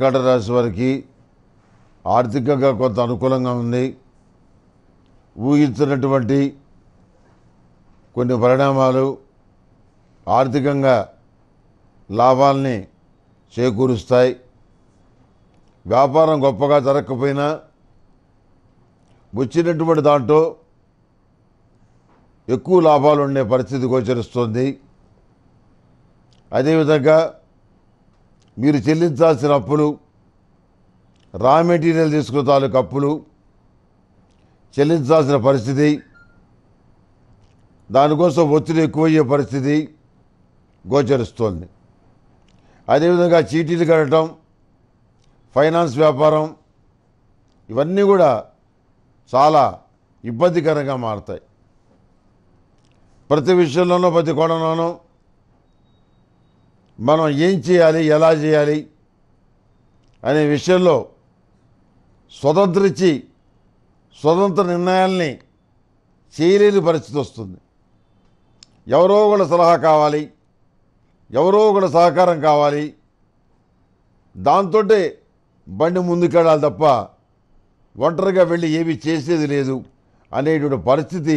కర్కాటక రాశి వారికి ఆర్థికంగా కొంత అనుకూలంగా ఉంది ఊహించినటువంటి కొన్ని పరిణామాలు ఆర్థికంగా లాభాల్ని చేకూరుస్తాయి వ్యాపారం గొప్పగా జరగకపోయినా వచ్చినటువంటి దాంట్లో ఎక్కువ లాభాలు ఉండే పరిస్థితి గోచరిస్తుంది అదేవిధంగా మీరు చెల్లించాల్సిన అప్పులు రా మెటీరియల్ తీసుకున్న తాలూకు అప్పులు చెల్లించాల్సిన పరిస్థితి దానికోసం ఒత్తిడి ఎక్కువయ్యే పరిస్థితి గోచరిస్తోంది అదేవిధంగా చీటీలు కట్టడం ఫైనాన్స్ వ్యాపారం ఇవన్నీ కూడా చాలా ఇబ్బందికరంగా మారుతాయి ప్రతి విషయంలోనూ ప్రతి కోణంలోనూ మనం ఏం చేయాలి ఎలా చేయాలి అనే విషయంలో స్వతంత్రించి స్వతంత్ర నిర్ణయాల్ని చేయలేని పరిస్థితి వస్తుంది ఎవరో ఒకళ్ళ సలహా కావాలి ఎవరో ఒకళ్ళ సహకారం కావాలి దాంతో బండి ముందుకెళ్ళాలి తప్ప ఒంటరిగా వెళ్ళి ఏమీ చేసేది లేదు అనేటువంటి పరిస్థితి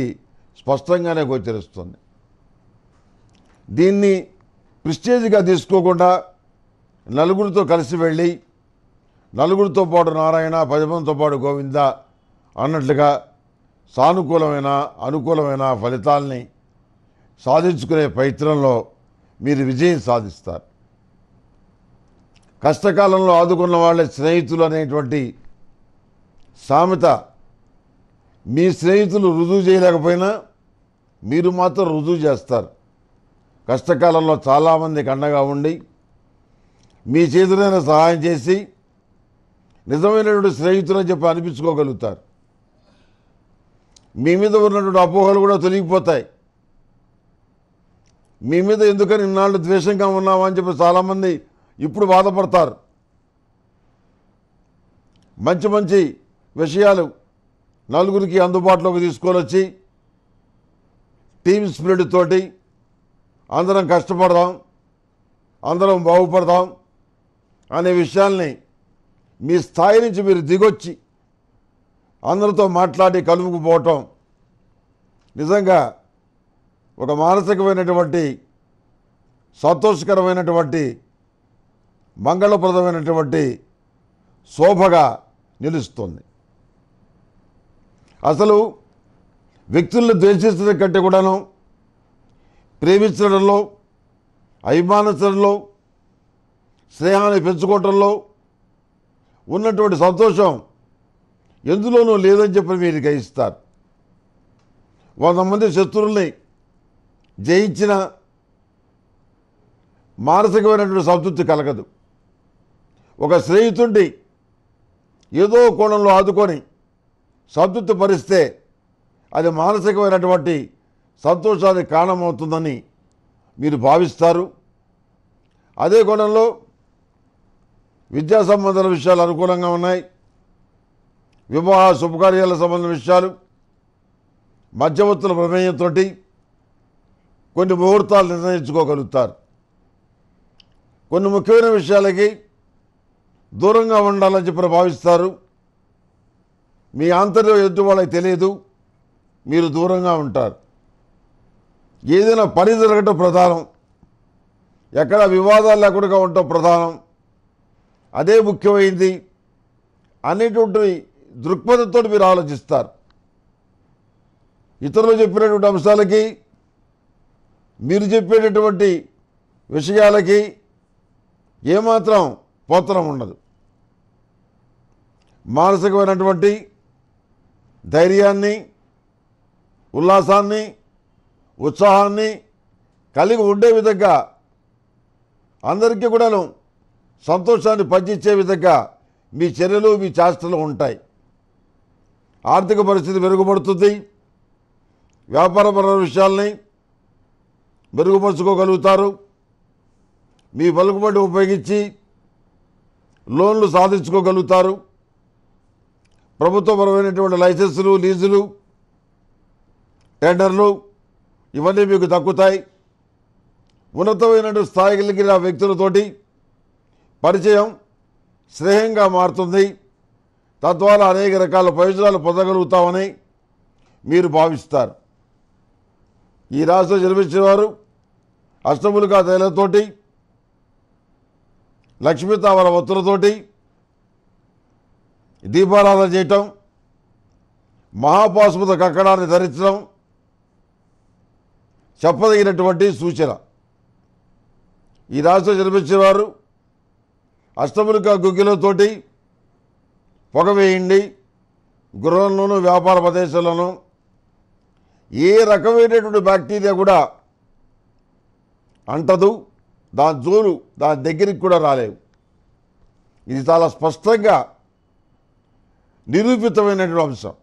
స్పష్టంగానే గోచరిస్తుంది దీన్ని ప్రిస్టేజ్గా తీసుకోకుండా నలుగురితో కలిసి వెళ్ళి నలుగురితో పాటు నారాయణ పదిమందితో పాటు గోవింద అన్నట్లుగా సానుకూలమైన అనుకూలమైన ఫలితాల్ని సాధించుకునే ప్రయత్నంలో మీరు విజయం సాధిస్తారు కష్టకాలంలో ఆదుకున్న వాళ్ళ స్నేహితులు అనేటువంటి సామెత మీ స్నేహితులు రుజువు చేయలేకపోయినా మీరు మాత్రం రుజువు చేస్తారు కష్టకాలంలో చాలామందికి అండగా ఉండి మీ చేతులైన సహాయం చేసి నిజమైనటువంటి స్నేహితులని చెప్పి అనిపించుకోగలుగుతారు మీ మీద ఉన్నటువంటి అపోహలు కూడా తొలగిపోతాయి మీ మీద ఎందుకని ఇన్నాళ్ళు ద్వేషంగా ఉన్నామని అని చెప్పి చాలామంది ఇప్పుడు బాధపడతారు మంచి మంచి విషయాలు నలుగురికి అందుబాటులోకి తీసుకొని వచ్చి టీమ్ స్పిరిట్ తోటి అందరం కష్టపడదాం అందరం బాగుపడదాం అనే విషయాల్ని మీ స్థాయి నుంచి మీరు దిగొచ్చి అందరితో మాట్లాడి కలుపుకుపోవటం నిజంగా ఒక మానసికమైనటువంటి సంతోషకరమైనటువంటి మంగళప్రదమైనటువంటి శోభగా నిలుస్తుంది అసలు వ్యక్తులను ద్వేషిస్తున్న కంటే కూడాను ప్రేమించడంలో అభిమానించడంలో స్నేహాన్ని పెంచుకోవటంలో ఉన్నటువంటి సంతోషం ఎందులోనూ లేదని చెప్పి మీరు గ్రహిస్తారు వంద మంది శత్రువుల్ని జయించిన మానసికమైనటువంటి సంతృప్తి కలగదు ఒక స్నేహితుడి ఏదో కోణంలో ఆదుకొని సంతృప్తి పరిస్తే అది మానసికమైనటువంటి సంతోషానికి కారణమవుతుందని మీరు భావిస్తారు అదే కోణంలో విద్యా సంబంధాల విషయాలు అనుకూలంగా ఉన్నాయి వివాహ శుభకార్యాల సంబంధ విషయాలు మధ్యవర్తుల ప్రమేయంతో కొన్ని ముహూర్తాలు నిర్ణయించుకోగలుగుతారు కొన్ని ముఖ్యమైన విషయాలకి దూరంగా ఉండాలని చెప్పి భావిస్తారు మీ ఆంతర్యం ఎదుటి వాళ్ళకి తెలియదు మీరు దూరంగా ఉంటారు ఏదైనా పని జరగటం ప్రధానం ఎక్కడ వివాదాలు లేకుండా ఉండటం ప్రధానం అదే ముఖ్యమైంది అనేటువంటి దృక్పథంతో మీరు ఆలోచిస్తారు ఇతరులు చెప్పినటువంటి అంశాలకి మీరు చెప్పేటటువంటి విషయాలకి ఏమాత్రం పోతనం ఉండదు మానసికమైనటువంటి ధైర్యాన్ని ఉల్లాసాన్ని ఉత్సాహాన్ని కలిగి ఉండే విధంగా అందరికీ కూడాను సంతోషాన్ని పంచిచ్చే విధంగా మీ చర్యలు మీ చేష్టలు ఉంటాయి ఆర్థిక పరిస్థితి మెరుగుపడుతుంది వ్యాపారపర విషయాల్ని మెరుగుపరుచుకోగలుగుతారు మీ పలుకుబడి ఉపయోగించి లోన్లు సాధించుకోగలుగుతారు ప్రభుత్వపరమైనటువంటి లైసెన్సులు లీజులు టెండర్లు ఇవన్నీ మీకు దక్కుతాయి ఉన్నతమైన స్థాయి కలిగిన వ్యక్తులతోటి పరిచయం శ్రేయంగా మారుతుంది తద్వారా అనేక రకాల ప్రయోజనాలు పొందగలుగుతామని మీరు భావిస్తారు ఈ రాశిలో జన్మించిన వారు అష్టములుగా తైలతోటి లక్ష్మీతావర వత్తులతోటి దీపారాధన చేయటం మహాపాశుపత కక్కడాన్ని ధరించడం చెప్పదగినటువంటి సూచన ఈ వారు అష్టములు కా గుగ్గిలతోటి పొగ వేయండి గృహంలోనూ వ్యాపార ప్రదేశాల్లోనూ ఏ రకమైనటువంటి బ్యాక్టీరియా కూడా అంటదు దాని జోలు దాని దగ్గరికి కూడా రాలేవు ఇది చాలా స్పష్టంగా నిరూపితమైనటువంటి అంశం